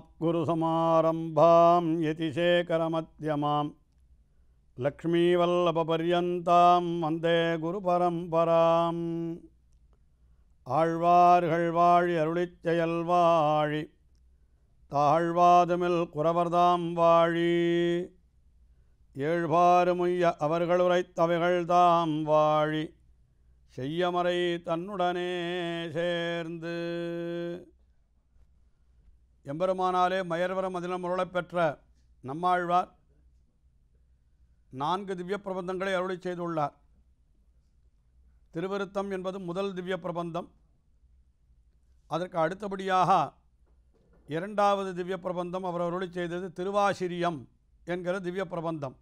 மத்குருசமாரம்பாம் யதிசேகரமத்யமாம் லக்ஷ்மீவல்லபபரியந்தாம் வந்தே குரு பரம்பராம் ஆழ்வார்கள் வாழி அருளிச்செயல் வாழி தாழ்வாதுமில் குரவர்தாம் வாழி ஏழ்வாறுமுய்ய அவர்கள் உரைத்தவைகள் தாம் வாழி செய்யமறை தன்னுடனே சேர்ந்து எம்பெருமானாலே மயர்வரம் அதிலம் உருளை பெற்ற நம்மாழ்வார் நான்கு திவ்ய பிரபந்தங்களை அருளை செய்துள்ளார் திருவருத்தம் என்பது முதல் திவ்ய பிரபந்தம் அதற்கு அடுத்தபடியாக இரண்டாவது திவ்ய பிரபந்தம் அவர் அருளி செய்தது திருவாசிரியம் என்கிற திவ்ய பிரபந்தம்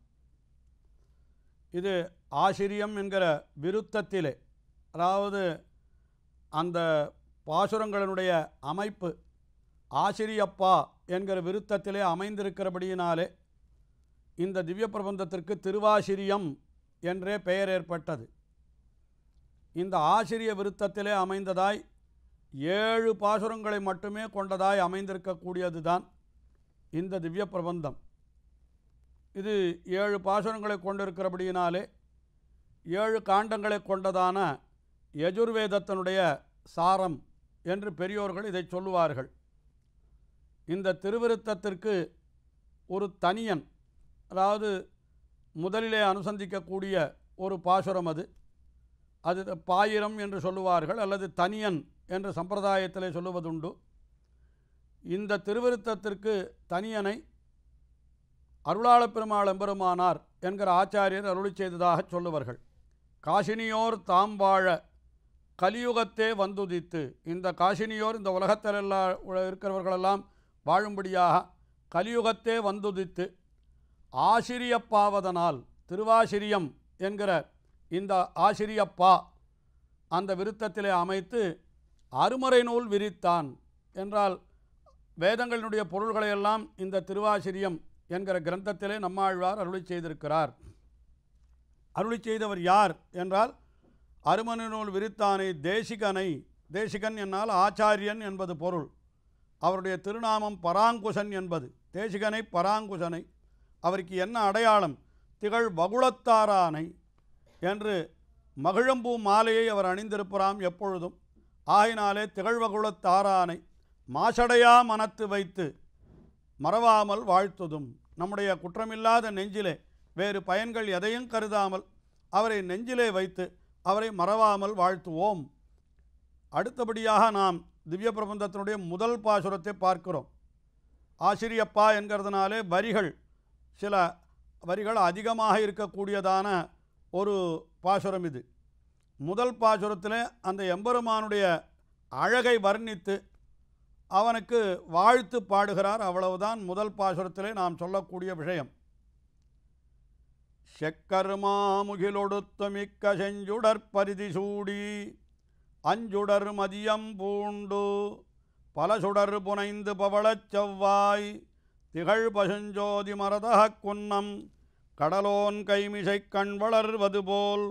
இது ஆசிரியம் என்கிற விருத்தத்திலே அதாவது அந்த பாசுரங்களினுடைய அமைப்பு ஆசிரியப்பா என்கிற விருத்தத்திலே அமைந்திருக்கிறபடியினாலே இந்த திவ்ய பிரபந்தத்திற்கு திருவாசிரியம் என்றே பெயர் ஏற்பட்டது இந்த ஆசிரிய விருத்தத்திலே அமைந்ததாய் ஏழு பாசுரங்களை மட்டுமே கொண்டதாய் அமைந்திருக்கக்கூடியது தான் இந்த திவ்ய பிரபந்தம் இது ஏழு பாசுரங்களை கொண்டிருக்கிறபடியினாலே ஏழு காண்டங்களை கொண்டதான யஜுர்வேதத்தினுடைய சாரம் என்று பெரியோர்கள் இதை சொல்லுவார்கள் இந்த திருவிருத்தத்திற்கு ஒரு தனியன் அதாவது முதலிலே அனுசந்திக்கக்கூடிய ஒரு பாசுரம் அது அது பாயிரம் என்று சொல்லுவார்கள் அல்லது தனியன் என்ற சம்பிரதாயத்திலே சொல்லுவதுண்டு இந்த திருவிருத்தத்திற்கு தனியனை அருளாள பெருமாள் எம்பெருமானார் என்கிற ஆச்சாரியர் அருளி செய்ததாக சொல்லுவார்கள் காசினியோர் தாம் வாழ கலியுகத்தே வந்துதித்து இந்த காசினியோர் இந்த உலகத்திலெல்லாம் இருக்கிறவர்களெல்லாம் வாழும்படியாக கலியுகத்தே வந்துதித்து ஆசிரியப்பாவதனால் திருவாசிரியம் என்கிற இந்த ஆசிரியப்பா அந்த விருத்தத்திலே அமைத்து அருமறை நூல் விரித்தான் என்றால் வேதங்களினுடைய பொருள்களையெல்லாம் இந்த திருவாசிரியம் என்கிற கிரந்தத்திலே நம்மாழ்வார் அருளி செய்திருக்கிறார் அருளி செய்தவர் யார் என்றால் அருமனை நூல் விரித்தானை தேசிகனை தேசிகன் என்னால் ஆச்சாரியன் என்பது பொருள் அவருடைய திருநாமம் பராங்குசன் என்பது தேசிகனை பராங்குசனை அவருக்கு என்ன அடையாளம் திகழ் வகுளத்தாரானை என்று மகிழம்பூ மாலையை அவர் அணிந்திருப்பாராம் எப்பொழுதும் ஆயினாலே திகழ்வகுளத்தாரானை மாசடையா மனத்து வைத்து மறவாமல் வாழ்த்ததும் நம்முடைய குற்றமில்லாத நெஞ்சிலே வேறு பயன்கள் எதையும் கருதாமல் அவரை நெஞ்சிலே வைத்து அவரை மறவாமல் வாழ்த்துவோம் அடுத்தபடியாக நாம் திவ்ய பிரபந்தத்தினுடைய முதல் பாசுரத்தை பார்க்கிறோம் ஆசிரியப்பா என்கிறதுனாலே வரிகள் சில வரிகள் அதிகமாக இருக்கக்கூடியதான ஒரு பாசுரம் இது முதல் பாசுரத்தில் அந்த எம்பெருமானுடைய அழகை வர்ணித்து அவனுக்கு வாழ்த்து பாடுகிறார் அவ்வளவுதான் முதல் பாசுரத்திலே நாம் சொல்லக்கூடிய விஷயம் செக்கருமாமுகிலொடுத்தமிக்க செஞ்சுடற்பரிதி சூடி அஞ்சுடர் மதியம் பூண்டு பல சுடர் புனைந்து பவளச் செவ்வாய் திகழ் பசுஞ்சோதி மரதகக் குன்னம் கடலோன் கைமிசை கண் வளர்வது போல்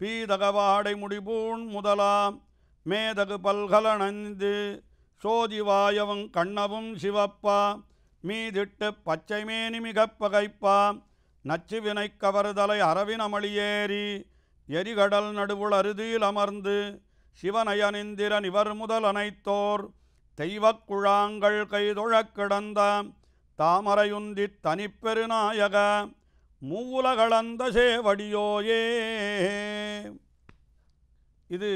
பீதகவாடை முடிபூண் முதலாம் மேதகு பல்கலணைந்து சோதிவாயவும் கண்ணவும் சிவப்பா மீதிட்டு பச்சை மேனி மிகப் பகைப்பா நச்சு வினைக் கவறுதலை அரவினமளியேறி எரிகடல் நடுவுள் அருதியில் அமர்ந்து சிவநயனிந்திரன் இவர் முதல் அனைத்தோர் தெய்வக் குழாங்கள் கைதொழக் கிடந்த தாமரையுந்தி தனிப்பெருநாயக மூலகளந்த சேவடியோயே இது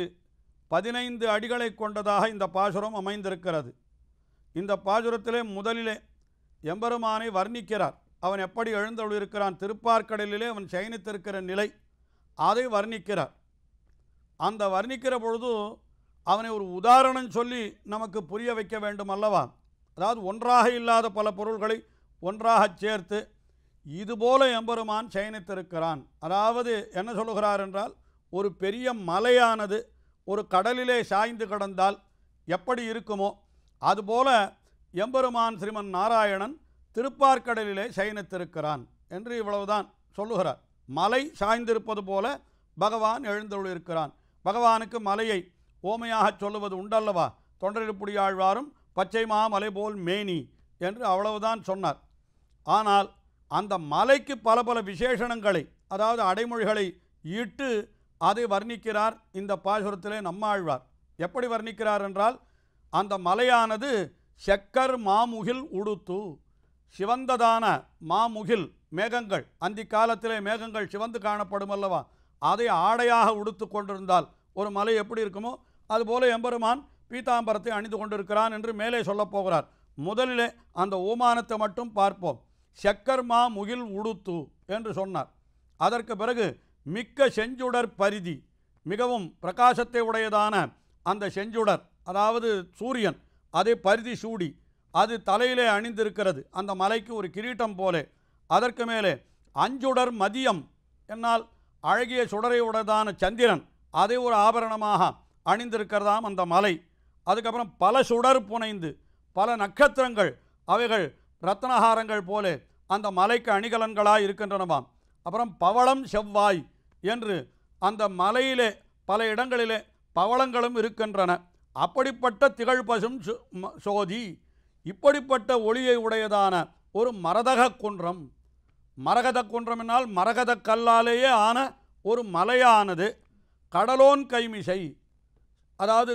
பதினைந்து அடிகளை கொண்டதாக இந்த பாசுரம் அமைந்திருக்கிறது இந்த பாசுரத்திலே முதலிலே எம்பெருமானை வர்ணிக்கிறார் அவன் எப்படி இருக்கிறான் திருப்பார்க்கடலிலே அவன் சயனித்திருக்கிற நிலை அதை வர்ணிக்கிறார் அந்த வர்ணிக்கிற பொழுது அவனை ஒரு உதாரணம் சொல்லி நமக்கு புரிய வைக்க வேண்டும் அல்லவா அதாவது ஒன்றாக இல்லாத பல பொருள்களை ஒன்றாக சேர்த்து இதுபோல எம்பெருமான் சயனித்திருக்கிறான் அதாவது என்ன சொல்கிறார் என்றால் ஒரு பெரிய மலையானது ஒரு கடலிலே சாய்ந்து கிடந்தால் எப்படி இருக்குமோ அதுபோல எம்பெருமான் ஸ்ரீமன் நாராயணன் திருப்பார்க்கடலிலே சயனித்திருக்கிறான் என்று இவ்வளவுதான் சொல்லுகிறார் மலை சாய்ந்திருப்பது போல பகவான் எழுந்துள்ளிருக்கிறான் பகவானுக்கு மலையை ஓமையாகச் சொல்லுவது உண்டல்லவா தொண்டரிடுப்புடியாழ்வாரும் பச்சை மாமலை போல் மேனி என்று அவ்வளவுதான் சொன்னார் ஆனால் அந்த மலைக்கு பல பல விசேஷணங்களை அதாவது அடைமொழிகளை ஈட்டு அதை வர்ணிக்கிறார் இந்த பாசுரத்திலே நம்மாழ்வார் எப்படி வர்ணிக்கிறார் என்றால் அந்த மலையானது செக்கர் மாமுகில் உடுத்து சிவந்ததான மாமுகில் மேகங்கள் அந்த காலத்திலே மேகங்கள் சிவந்து காணப்படும் அல்லவா அதை ஆடையாக உடுத்து கொண்டிருந்தால் ஒரு மலை எப்படி இருக்குமோ அதுபோல எம்பெருமான் பீதாம்பரத்தை அணிந்து கொண்டிருக்கிறான் என்று மேலே சொல்லப் போகிறார் முதலிலே அந்த ஓமானத்தை மட்டும் பார்ப்போம் செக்கர்மா முகில் உடுத்து என்று சொன்னார் அதற்கு பிறகு மிக்க செஞ்சுடர் பரிதி மிகவும் பிரகாசத்தை உடையதான அந்த செஞ்சுடர் அதாவது சூரியன் அதை பரிதி சூடி அது தலையிலே அணிந்திருக்கிறது அந்த மலைக்கு ஒரு கிரீட்டம் போலே அதற்கு மேலே அஞ்சுடர் மதியம் என்னால் அழகிய சுடரையுடனான சந்திரன் அதை ஒரு ஆபரணமாக அணிந்திருக்கிறதாம் அந்த மலை அதுக்கப்புறம் பல சுடர் புனைந்து பல நட்சத்திரங்கள் அவைகள் ரத்னஹாரங்கள் போல அந்த மலைக்கு அணிகலன்களாக இருக்கின்றனவாம் அப்புறம் பவளம் செவ்வாய் என்று அந்த மலையிலே பல இடங்களிலே பவளங்களும் இருக்கின்றன அப்படிப்பட்ட திகழ் பசும் சோதி இப்படிப்பட்ட ஒளியை உடையதான ஒரு மரதக குன்றம் மரகத குன்றமினால் மரகத கல்லாலேயே ஆன ஒரு மலையானது கடலோன் கைமிசை அதாவது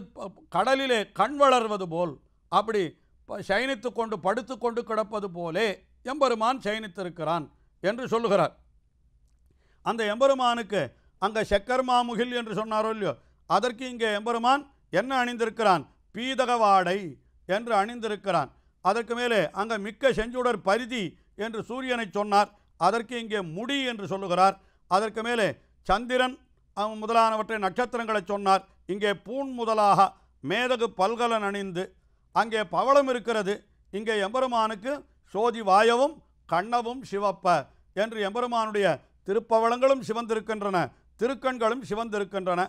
கடலிலே கண் வளர்வது போல் அப்படி சயனித்து கொண்டு படுத்து கொண்டு கிடப்பது போலே எம்பெருமான் சயனித்திருக்கிறான் என்று சொல்லுகிறார் அந்த எம்பெருமானுக்கு அங்கே செக்கர்மா முகில் என்று சொன்னாரோ இல்லையோ அதற்கு இங்கே எம்பெருமான் என்ன அணிந்திருக்கிறான் பீதகவாடை என்று அணிந்திருக்கிறான் அதற்கு மேலே அங்கே மிக்க செஞ்சுடர் பரிதி என்று சூரியனை சொன்னார் அதற்கு இங்கே முடி என்று சொல்லுகிறார் அதற்கு மேலே சந்திரன் முதலானவற்றை நட்சத்திரங்களை சொன்னார் இங்கே பூண் முதலாக மேதகு பல்கலன் அணிந்து அங்கே பவளம் இருக்கிறது இங்கே எம்பெருமானுக்கு சோதி வாயவும் கண்ணவும் சிவப்ப என்று எம்பெருமானுடைய திருப்பவளங்களும் சிவந்திருக்கின்றன திருக்கண்களும் சிவந்திருக்கின்றன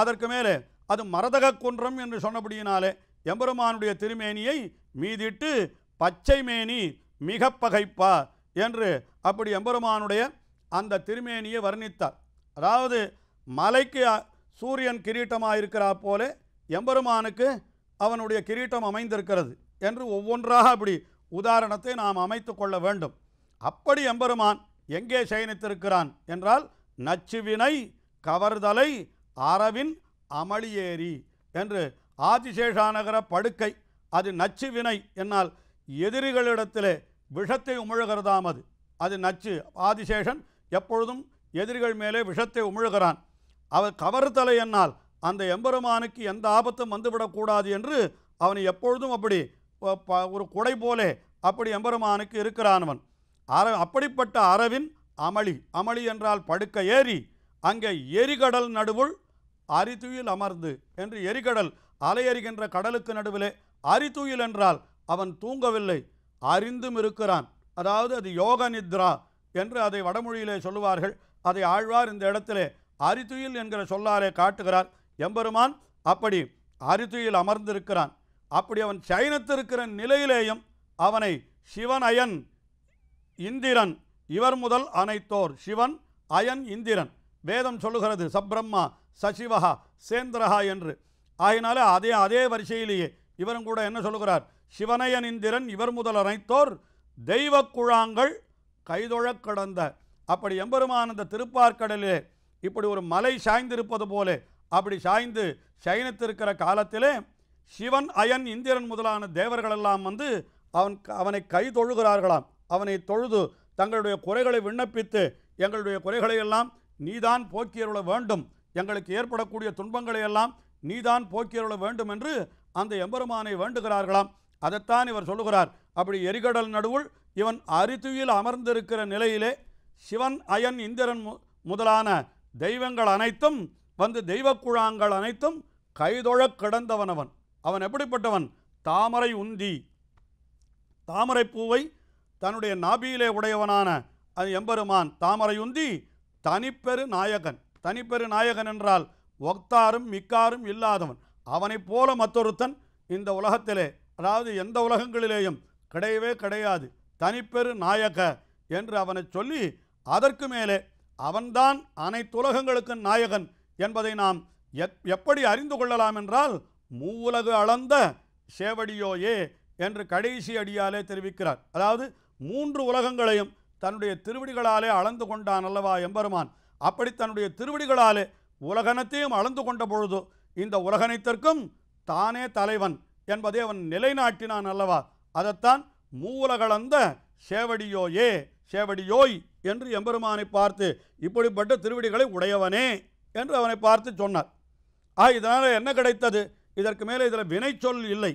அதற்கு மேலே அது மரதக குன்றம் என்று சொன்னபடியினாலே எம்பெருமானுடைய திருமேனியை மீதிட்டு பச்சை மேனி என்று அப்படி எம்பெருமானுடைய அந்த திருமேனியை வர்ணித்தார் அதாவது மலைக்கு சூரியன் கிரீட்டமாக இருக்கிறா போல எம்பெருமானுக்கு அவனுடைய கிரீட்டம் அமைந்திருக்கிறது என்று ஒவ்வொன்றாக அப்படி உதாரணத்தை நாம் அமைத்து கொள்ள வேண்டும் அப்படி எம்பெருமான் எங்கே சயனித்திருக்கிறான் என்றால் நச்சுவினை கவர்தலை அறவின் அமளியேறி என்று ஆதிசேஷாநகர படுக்கை அது நச்சுவினை என்னால் எதிரிகளிடத்திலே விஷத்தை உமிழுகிறதாம் அது அது நச்சு ஆதிசேஷன் எப்பொழுதும் எதிரிகள் மேலே விஷத்தை உமிழுகிறான் அவர் கவறுதலை என்னால் அந்த எம்பெருமானுக்கு எந்த ஆபத்தும் வந்துவிடக்கூடாது என்று அவன் எப்பொழுதும் அப்படி ஒரு குடை போலே அப்படி எம்பெருமானுக்கு இருக்கிறானவன் அற அப்படிப்பட்ட அறவின் அமளி அமளி என்றால் படுக்க ஏறி அங்கே எரிகடல் நடுவுள் அரிதுயில் அமர்ந்து என்று எரிகடல் அலையறிகின்ற கடலுக்கு நடுவிலே அரிதுயில் என்றால் அவன் தூங்கவில்லை அறிந்தும் இருக்கிறான் அதாவது அது யோக நித்ரா என்று அதை வடமொழியிலே சொல்லுவார்கள் அதை ஆழ்வார் இந்த இடத்திலே அரித்துயில் என்கிற சொல்லாலே காட்டுகிறார் எம்பெருமான் அப்படி அரித்துயில் அமர்ந்திருக்கிறான் அப்படி அவன் சைனத்திருக்கிற நிலையிலேயும் அவனை சிவன் அயன் இந்திரன் இவர் முதல் அனைத்தோர் சிவன் அயன் இந்திரன் வேதம் சொல்லுகிறது சப்ரம்மா சசிவஹா சேந்திரஹா என்று ஆகினாலே அதே அதே வரிசையிலேயே இவரும் கூட என்ன சொல்லுகிறார் இந்திரன் இவர் முதல் அனைத்தோர் தெய்வ குழாங்கள் கைதொழக் கடந்த அப்படி எம்பெருமான் அந்த திருப்பார்க்கடலே இப்படி ஒரு மலை சாய்ந்திருப்பது போல அப்படி சாய்ந்து சயனித்திருக்கிற காலத்திலே சிவன் அயன் இந்திரன் முதலான தேவர்களெல்லாம் வந்து அவன் அவனை கை தொழுகிறார்களாம் அவனை தொழுது தங்களுடைய குறைகளை விண்ணப்பித்து எங்களுடைய குறைகளையெல்லாம் நீதான் போக்கியருள வேண்டும் எங்களுக்கு ஏற்படக்கூடிய துன்பங்களையெல்லாம் நீதான் போக்கியருள வேண்டும் என்று அந்த எம்பெருமானை வேண்டுகிறார்களாம் அதைத்தான் இவர் சொல்லுகிறார் அப்படி எரிகடல் நடுவுள் இவன் அரித்துயில் அமர்ந்திருக்கிற நிலையிலே சிவன் அயன் இந்திரன் முதலான தெய்வங்கள் அனைத்தும் வந்து தெய்வக்குழாங்கள் அனைத்தும் கைதொழக் கிடந்தவன் அவன் எப்படிப்பட்டவன் தாமரை உந்தி தாமரை பூவை தன்னுடைய நாபியிலே உடையவனான அது எம்பெருமான் தாமரை உந்தி தனிப்பெரு நாயகன் தனிப்பெரு நாயகன் என்றால் ஒக்தாரும் மிக்காரும் இல்லாதவன் அவனைப் போல மற்றொருத்தன் இந்த உலகத்திலே அதாவது எந்த உலகங்களிலேயும் கிடையவே கிடையாது தனிப்பெரு நாயக என்று அவனை சொல்லி அதற்கு மேலே அவன்தான் அனைத்து உலகங்களுக்கும் நாயகன் என்பதை நாம் எப்படி அறிந்து கொள்ளலாம் என்றால் மூவுலகு அளந்த சேவடியோயே என்று கடைசி அடியாலே தெரிவிக்கிறார் அதாவது மூன்று உலகங்களையும் தன்னுடைய திருவடிகளாலே அளந்து கொண்டான் அல்லவா எம்பெருமான் அப்படி தன்னுடைய திருவடிகளாலே உலகனத்தையும் அளந்து கொண்ட பொழுது இந்த உலகனைத்திற்கும் தானே தலைவன் என்பதை அவன் நிலைநாட்டினான் அல்லவா அதைத்தான் மூலகளந்த ஏ சேவடியோய் என்று எம்பெருமானை பார்த்து இப்படிப்பட்ட திருவடிகளை உடையவனே என்று அவனை பார்த்து சொன்னார் ஆ இதனால் என்ன கிடைத்தது இதற்கு மேலே இதில் வினை சொல் இல்லை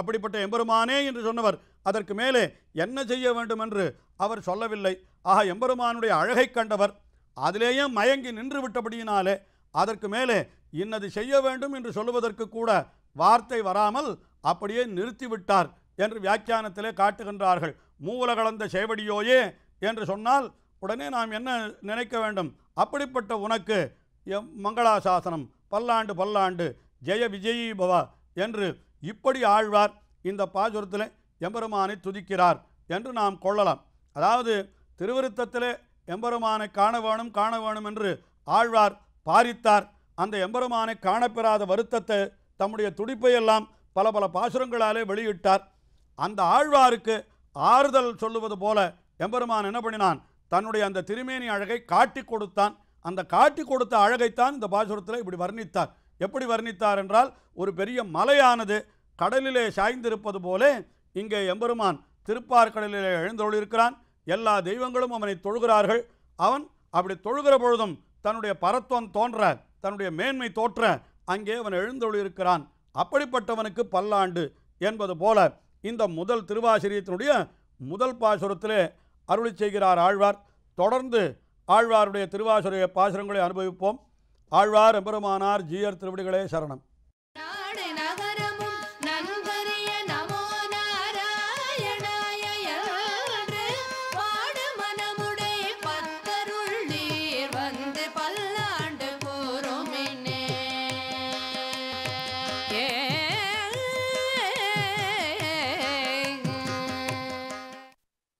அப்படிப்பட்ட எம்பெருமானே என்று சொன்னவர் அதற்கு மேலே என்ன செய்ய வேண்டும் என்று அவர் சொல்லவில்லை ஆக எம்பெருமானுடைய அழகை கண்டவர் அதிலேயே மயங்கி நின்று விட்டபடியினாலே அதற்கு மேலே இன்னது செய்ய வேண்டும் என்று சொல்லுவதற்கு கூட வார்த்தை வராமல் அப்படியே நிறுத்திவிட்டார் என்று வியாக்கியானத்திலே காட்டுகின்றார்கள் மூல கலந்த செவடியோயே என்று சொன்னால் உடனே நாம் என்ன நினைக்க வேண்டும் அப்படிப்பட்ட உனக்கு எம் மங்களாசாசனம் பல்லாண்டு பல்லாண்டு ஜெய விஜயீபவா என்று இப்படி ஆழ்வார் இந்த பாசுரத்தில் எம்பெருமானை துதிக்கிறார் என்று நாம் கொள்ளலாம் அதாவது திருவிருத்தத்திலே எம்பெருமானை காண வேணும் காண வேணும் என்று ஆழ்வார் பாரித்தார் அந்த எம்பெருமானை காணப்பெறாத வருத்தத்தை தம்முடைய துடிப்பையெல்லாம் பல பல பாசுரங்களாலே வெளியிட்டார் அந்த ஆழ்வாருக்கு ஆறுதல் சொல்லுவது போல எம்பெருமான் என்ன பண்ணினான் தன்னுடைய அந்த திருமேனி அழகை காட்டி கொடுத்தான் அந்த காட்டி கொடுத்த அழகைத்தான் இந்த பாசுரத்தில் இப்படி வர்ணித்தார் எப்படி வர்ணித்தார் என்றால் ஒரு பெரிய மலையானது கடலிலே சாய்ந்திருப்பது போலே இங்கே எம்பெருமான் திருப்பார்கடலிலே எழுந்தொழிருக்கிறான் எல்லா தெய்வங்களும் அவனை தொழுகிறார்கள் அவன் அப்படி தொழுகிற பொழுதும் தன்னுடைய பரத்துவம் தோன்ற தன்னுடைய மேன்மை தோற்ற அங்கே அவன் எழுந்தொழிருக்கிறான் அப்படிப்பட்டவனுக்கு பல்லாண்டு என்பது போல இந்த முதல் திருவாசிரியத்தினுடைய முதல் பாசுரத்திலே அருளி செய்கிறார் ஆழ்வார் தொடர்ந்து ஆழ்வாருடைய திருவாசுரிய பாசுரங்களை அனுபவிப்போம் ஆழ்வார் எம்பெருமானார் ஜீயர் திருவடிகளே சரணம்